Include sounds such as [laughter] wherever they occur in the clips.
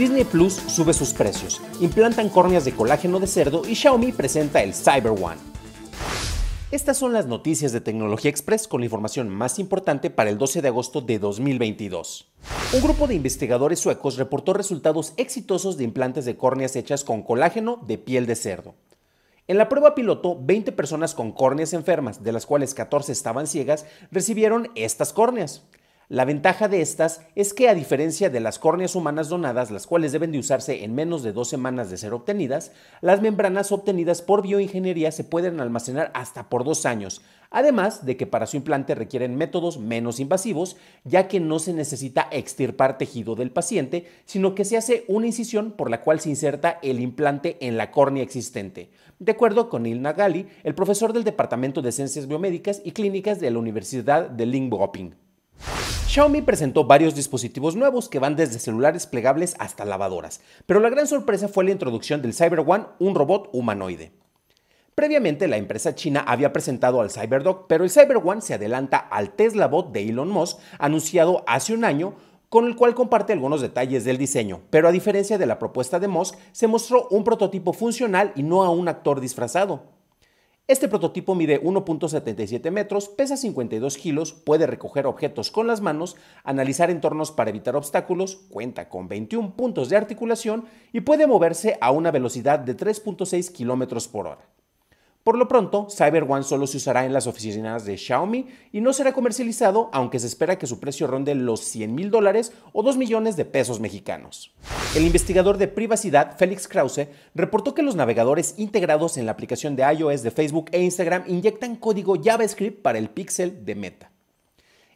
Disney Plus sube sus precios, implantan córneas de colágeno de cerdo y Xiaomi presenta el Cyber One. Estas son las noticias de Tecnología Express con la información más importante para el 12 de agosto de 2022. Un grupo de investigadores suecos reportó resultados exitosos de implantes de córneas hechas con colágeno de piel de cerdo. En la prueba piloto, 20 personas con córneas enfermas, de las cuales 14 estaban ciegas, recibieron estas córneas. La ventaja de estas es que a diferencia de las córneas humanas donadas, las cuales deben de usarse en menos de dos semanas de ser obtenidas, las membranas obtenidas por bioingeniería se pueden almacenar hasta por dos años, además de que para su implante requieren métodos menos invasivos, ya que no se necesita extirpar tejido del paciente, sino que se hace una incisión por la cual se inserta el implante en la córnea existente. De acuerdo con Il Nagali, el profesor del Departamento de Ciencias Biomédicas y Clínicas de la Universidad de Linköping. Xiaomi presentó varios dispositivos nuevos que van desde celulares plegables hasta lavadoras, pero la gran sorpresa fue la introducción del Cyber One, un robot humanoide. Previamente, la empresa china había presentado al CyberDog, pero el Cyber One se adelanta al Tesla Bot de Elon Musk, anunciado hace un año, con el cual comparte algunos detalles del diseño, pero a diferencia de la propuesta de Musk, se mostró un prototipo funcional y no a un actor disfrazado. Este prototipo mide 1.77 metros, pesa 52 kilos, puede recoger objetos con las manos, analizar entornos para evitar obstáculos, cuenta con 21 puntos de articulación y puede moverse a una velocidad de 3.6 kilómetros por hora. Por lo pronto, Cyber One solo se usará en las oficinas de Xiaomi y no será comercializado, aunque se espera que su precio ronde los 100 mil dólares o 2 millones de pesos mexicanos. El investigador de privacidad Félix Krause reportó que los navegadores integrados en la aplicación de iOS de Facebook e Instagram inyectan código JavaScript para el píxel de Meta.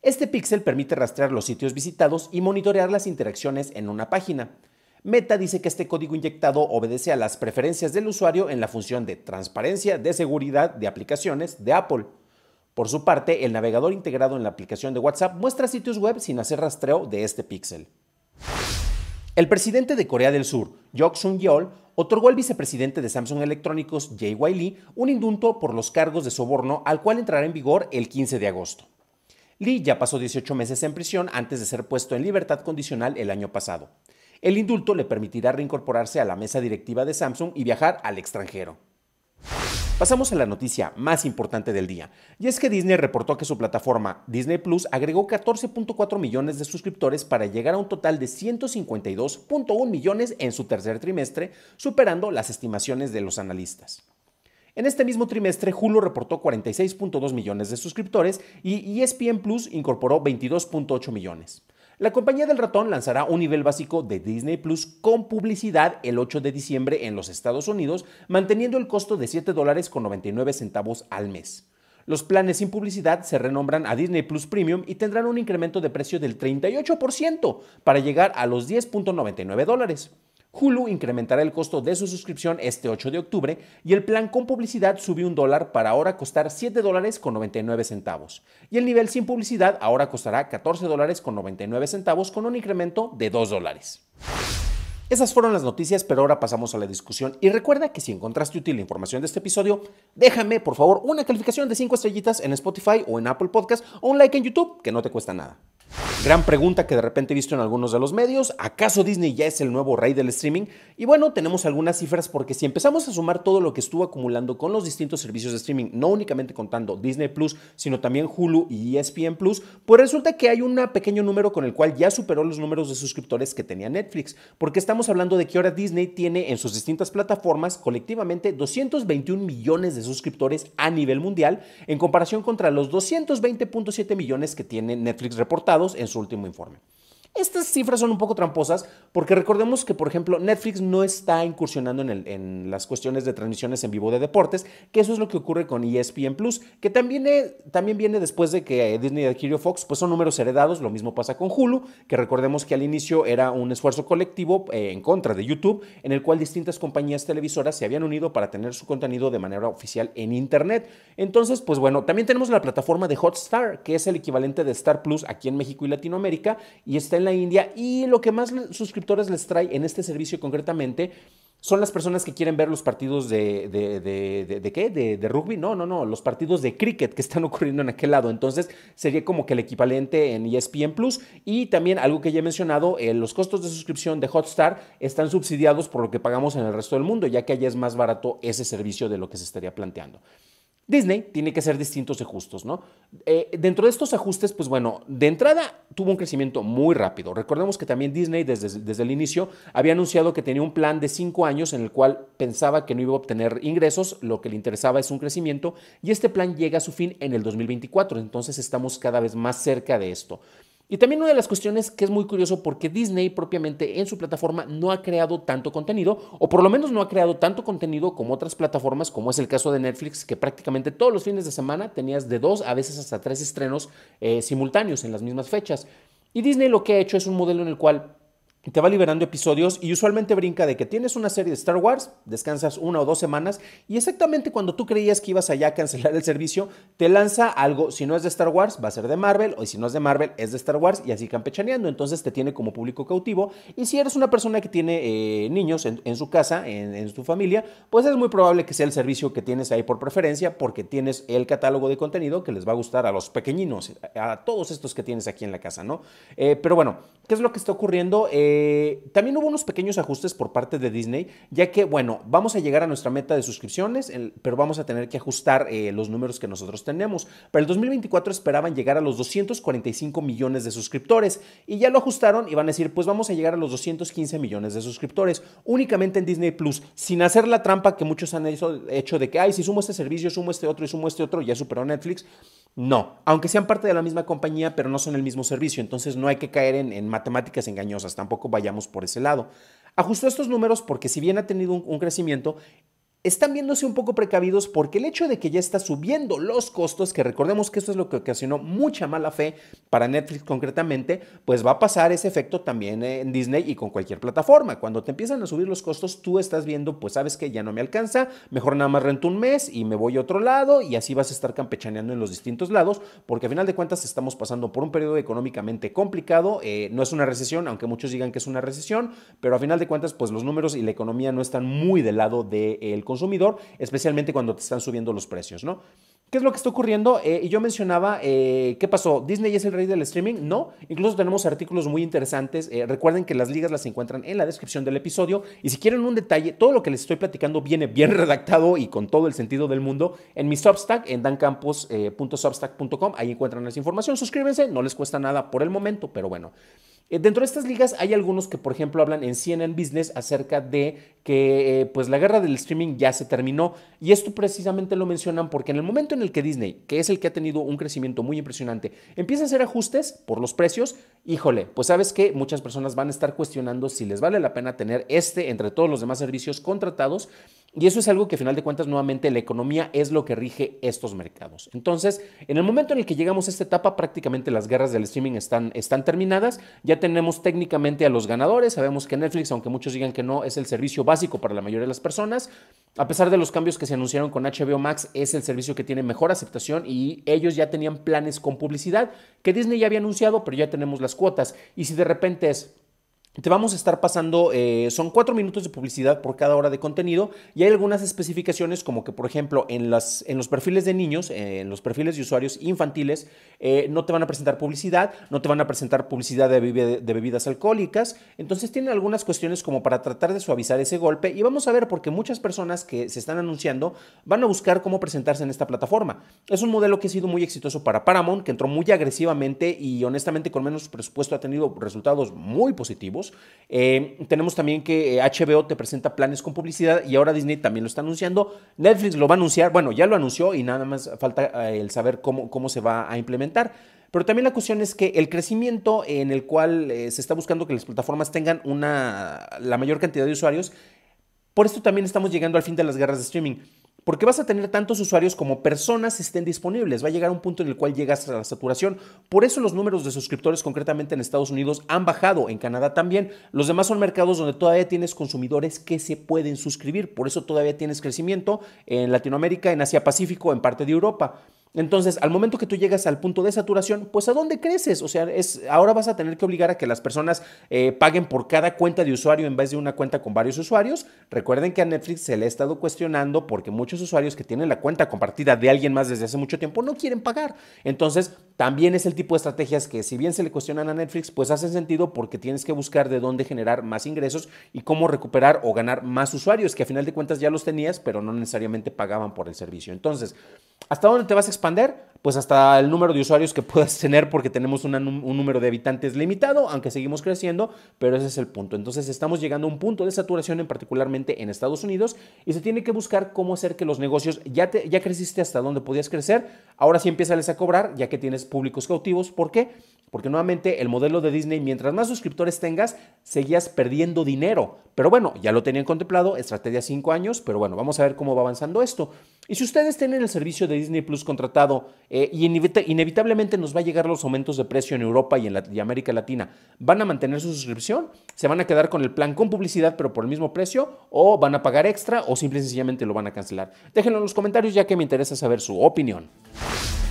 Este píxel permite rastrear los sitios visitados y monitorear las interacciones en una página. Meta dice que este código inyectado obedece a las preferencias del usuario en la función de transparencia de seguridad de aplicaciones de Apple. Por su parte, el navegador integrado en la aplicación de WhatsApp muestra sitios web sin hacer rastreo de este píxel. El presidente de Corea del Sur, Jok Sung-yeol, otorgó al vicepresidente de Samsung Electrónicos, Jay Lee, un indulto por los cargos de soborno al cual entrará en vigor el 15 de agosto. Lee ya pasó 18 meses en prisión antes de ser puesto en libertad condicional el año pasado. El indulto le permitirá reincorporarse a la mesa directiva de Samsung y viajar al extranjero. Pasamos a la noticia más importante del día, y es que Disney reportó que su plataforma Disney Plus agregó 14.4 millones de suscriptores para llegar a un total de 152.1 millones en su tercer trimestre, superando las estimaciones de los analistas. En este mismo trimestre, Hulu reportó 46.2 millones de suscriptores y ESPN Plus incorporó 22.8 millones. La compañía del ratón lanzará un nivel básico de Disney Plus con publicidad el 8 de diciembre en los Estados Unidos, manteniendo el costo de $7.99 dólares al mes. Los planes sin publicidad se renombran a Disney Plus Premium y tendrán un incremento de precio del 38% para llegar a los 10.99 dólares. Hulu incrementará el costo de su suscripción este 8 de octubre y el plan con publicidad subió un dólar para ahora costar 7 dólares con 99 centavos. Y el nivel sin publicidad ahora costará 14 dólares con 99 centavos con un incremento de 2 dólares. Esas fueron las noticias, pero ahora pasamos a la discusión. Y recuerda que si encontraste útil la información de este episodio, déjame por favor una calificación de 5 estrellitas en Spotify o en Apple Podcast o un like en YouTube, que no te cuesta nada. Gran pregunta que de repente he visto en algunos de los medios. ¿Acaso Disney ya es el nuevo rey del streaming? Y bueno, tenemos algunas cifras porque si empezamos a sumar todo lo que estuvo acumulando con los distintos servicios de streaming, no únicamente contando Disney Plus, sino también Hulu y ESPN Plus, pues resulta que hay un pequeño número con el cual ya superó los números de suscriptores que tenía Netflix, porque estamos hablando de que ahora Disney tiene en sus distintas plataformas colectivamente 221 millones de suscriptores a nivel mundial en comparación contra los 220.7 millones que tiene Netflix reportados en su último informe. Estas cifras son un poco tramposas porque recordemos que, por ejemplo, Netflix no está incursionando en, el, en las cuestiones de transmisiones en vivo de deportes, que eso es lo que ocurre con ESPN Plus, que también, eh, también viene después de que eh, Disney adquirió Fox, pues son números heredados, lo mismo pasa con Hulu, que recordemos que al inicio era un esfuerzo colectivo eh, en contra de YouTube, en el cual distintas compañías televisoras se habían unido para tener su contenido de manera oficial en Internet. Entonces, pues bueno, también tenemos la plataforma de Hotstar, que es el equivalente de Star Plus aquí en México y Latinoamérica, y está en la India y lo que más suscriptores les trae en este servicio concretamente son las personas que quieren ver los partidos de, de, de, rugby, no, no, no, los partidos de cricket que están [laughs] ocurriendo en aquel lado. Entonces sería como que el equivalente en ESPN Plus y también algo que ya he mencionado, eh, los costos de suscripción de Hotstar están subsidiados por lo que pagamos en el resto del mundo, ya que allá es más barato ese servicio de lo que se estaría planteando. Disney tiene que hacer distintos ajustes, ¿no? Eh, dentro de estos ajustes, pues bueno, de entrada tuvo un crecimiento muy rápido. Recordemos que también Disney desde, desde el inicio había anunciado que tenía un plan de cinco años en el cual pensaba que no iba a obtener ingresos, lo que le interesaba es un crecimiento y este plan llega a su fin en el 2024, entonces estamos cada vez más cerca de esto. Y también una de las cuestiones que es muy curioso porque Disney propiamente en su plataforma no ha creado tanto contenido, o por lo menos no ha creado tanto contenido como otras plataformas, como es el caso de Netflix, que prácticamente todos los fines de semana tenías de dos, a veces hasta tres estrenos eh, simultáneos en las mismas fechas. Y Disney lo que ha hecho es un modelo en el cual te va liberando episodios y usualmente brinca de que tienes una serie de Star Wars, descansas una o dos semanas y exactamente cuando tú creías que ibas allá a cancelar el servicio, te lanza algo, si no es de Star Wars va a ser de Marvel o si no es de Marvel es de Star Wars y así campechaneando, entonces te tiene como público cautivo y si eres una persona que tiene eh, niños en, su casa, en, su familia, pues es muy probable que sea el servicio que tienes ahí por preferencia porque tienes el catálogo de contenido que les va a gustar a los pequeñinos, a todos estos que tienes aquí en la casa, ¿no? Eh, pero bueno, ¿qué es lo que está ocurriendo? Eh, eh, también hubo unos pequeños ajustes por parte de Disney, ya que, bueno, vamos a llegar a nuestra meta de suscripciones, pero vamos a tener que ajustar eh, los números que nosotros tenemos. Para el 2024 esperaban llegar a los 245 millones de suscriptores y ya lo ajustaron y van a decir, pues vamos a llegar a los 215 millones de suscriptores únicamente en Disney Plus, sin hacer la trampa que muchos han hecho, hecho de que, ay, si sumo este servicio, sumo este otro y sumo este otro, ya superó Netflix. No, aunque sean parte de la misma compañía, pero no son el mismo servicio, entonces no hay que caer en, matemáticas engañosas, tampoco vayamos por ese lado. Ajustó estos números porque si bien ha tenido un, crecimiento, están viéndose un poco precavidos porque el hecho de que ya está subiendo los costos, que recordemos que esto es lo que ocasionó mucha mala fe para Netflix concretamente, pues va a pasar ese efecto también en Disney y con cualquier plataforma. Cuando te empiezan a subir los costos, tú estás viendo, pues sabes que ya no me alcanza, mejor nada más rento un mes y me voy a otro lado y así vas a estar campechaneando en los distintos lados, porque a final de cuentas estamos pasando por un periodo económicamente complicado, eh, no es una recesión, aunque muchos digan que es una recesión, pero a final de cuentas pues los números y la economía no están muy del lado del de, consumidor, especialmente cuando te están subiendo los precios, ¿no? ¿Qué es lo que está ocurriendo? Eh, y yo mencionaba, eh, ¿qué pasó? ¿Disney es el rey del streaming? No. Incluso tenemos artículos muy interesantes. Eh, recuerden que las ligas las encuentran en la descripción del episodio. Y si quieren un detalle, todo lo que les estoy platicando viene bien [laughs] redactado y con todo el sentido del mundo en mi Substack, en dancampos.substack.com. Ahí encuentran esa información. Suscríbanse, no les cuesta nada por el momento, pero bueno. Eh, dentro de estas ligas hay algunos que, por ejemplo, hablan en CNN Business acerca de que eh, pues la guerra del streaming ya se terminó y esto precisamente lo mencionan porque en el momento en el que Disney, que es el que ha tenido un crecimiento muy impresionante, empieza a hacer ajustes por los precios, híjole, pues sabes que muchas personas van a estar cuestionando si les vale la pena tener este entre todos los demás servicios contratados y eso es algo que, a final de cuentas, nuevamente la economía es lo que rige estos mercados. Entonces, en el momento en el que llegamos a esta etapa, prácticamente las guerras del streaming están, están terminadas. Ya tenemos técnicamente a los ganadores. Sabemos que Netflix, aunque muchos digan que no, es el servicio básico para la mayoría de las personas. A pesar de los cambios que se anunciaron con HBO Max, es el servicio que tiene mejor aceptación y ellos ya tenían planes con publicidad que Disney ya había anunciado, pero ya tenemos las cuotas. Y si de repente es te vamos a estar pasando, eh, son cuatro minutos de publicidad por cada hora de contenido y hay algunas especificaciones como que, por ejemplo, en, los perfiles de niños, eh, en los perfiles de usuarios infantiles, eh, no te van a presentar publicidad, no te van a presentar publicidad de, de bebidas alcohólicas. Entonces tienen algunas cuestiones como para tratar de suavizar ese golpe y vamos a ver porque muchas personas que se están anunciando van a buscar cómo presentarse en esta plataforma. Es un modelo que ha sido muy exitoso para Paramount, que entró muy agresivamente y honestamente con menos presupuesto ha tenido resultados muy positivos. Eh, tenemos. también que HBO eh, te presenta planes con publicidad y ahora Disney también lo está anunciando. Netflix lo va a anunciar, bueno, ya lo anunció y nada más falta eh, el saber cómo, cómo se va a implementar. Pero también la cuestión es que el crecimiento en el cual se está buscando que las plataformas tengan una, la mayor cantidad de usuarios, por esto también estamos llegando al fin de las guerras de streaming porque vas a tener tantos usuarios como personas estén disponibles. Va a llegar un punto en el cual llegas a la saturación. Por eso los números de suscriptores, concretamente en Estados Unidos, han bajado, en Canadá también. Los demás son mercados donde todavía tienes consumidores que se pueden suscribir. Por eso todavía tienes crecimiento en Latinoamérica, en Asia Pacífico, en parte de Europa. Entonces, al momento que tú llegas al punto de saturación, pues ¿a dónde creces? O sea, es, ahora vas a tener que obligar a que las personas eh, paguen por cada cuenta de usuario en vez de una cuenta con varios usuarios. Recuerden que a Netflix se le ha estado cuestionando porque muchos usuarios que tienen la cuenta compartida de alguien más desde hace mucho tiempo no quieren pagar. Entonces, también es el tipo de estrategias que si bien se le cuestionan a Netflix, pues hacen sentido porque tienes que buscar de dónde generar más ingresos y cómo recuperar o ganar más usuarios, que a final de cuentas ya los tenías, pero no necesariamente pagaban por el servicio. Entonces, ¿hasta dónde te vas a expander pues hasta el número de usuarios que [laughs] puedas tener porque tenemos un número de habitantes limitado, aunque seguimos creciendo, pero ese es el punto. Entonces estamos llegando a un punto de saturación, en particularmente en Estados Unidos, y se tiene que buscar cómo hacer que los negocios, ya, ya creciste hasta donde podías crecer, ahora sí empiezales a cobrar, ya que tienes públicos cautivos. ¿Por qué? Porque nuevamente el modelo de Disney, mientras más suscriptores tengas, seguías perdiendo dinero. Pero bueno, ya lo tenían contemplado, estrategia 5 años, pero bueno, vamos a ver cómo va avanzando esto. Y si ustedes tienen el servicio de Disney Plus contratado, eh, y inevitablemente nos va a llegar los aumentos de precio en Europa y en América Latina. ¿Van a mantener su suscripción? ¿Se van a quedar con el plan con publicidad pero por el mismo precio? ¿O van a pagar extra o simple y sencillamente lo van a cancelar? Déjenlo en los comentarios ya que me interesa saber su opinión.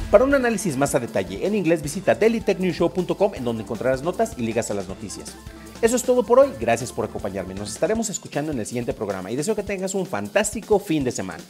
Para un análisis más a detalle en inglés visita dailytechnewshow.com en donde encontrarás notas y ligas a las noticias. Eso es todo por hoy, gracias por acompañarme. Nos estaremos escuchando en el siguiente programa y deseo que tengas un fantástico fin de semana.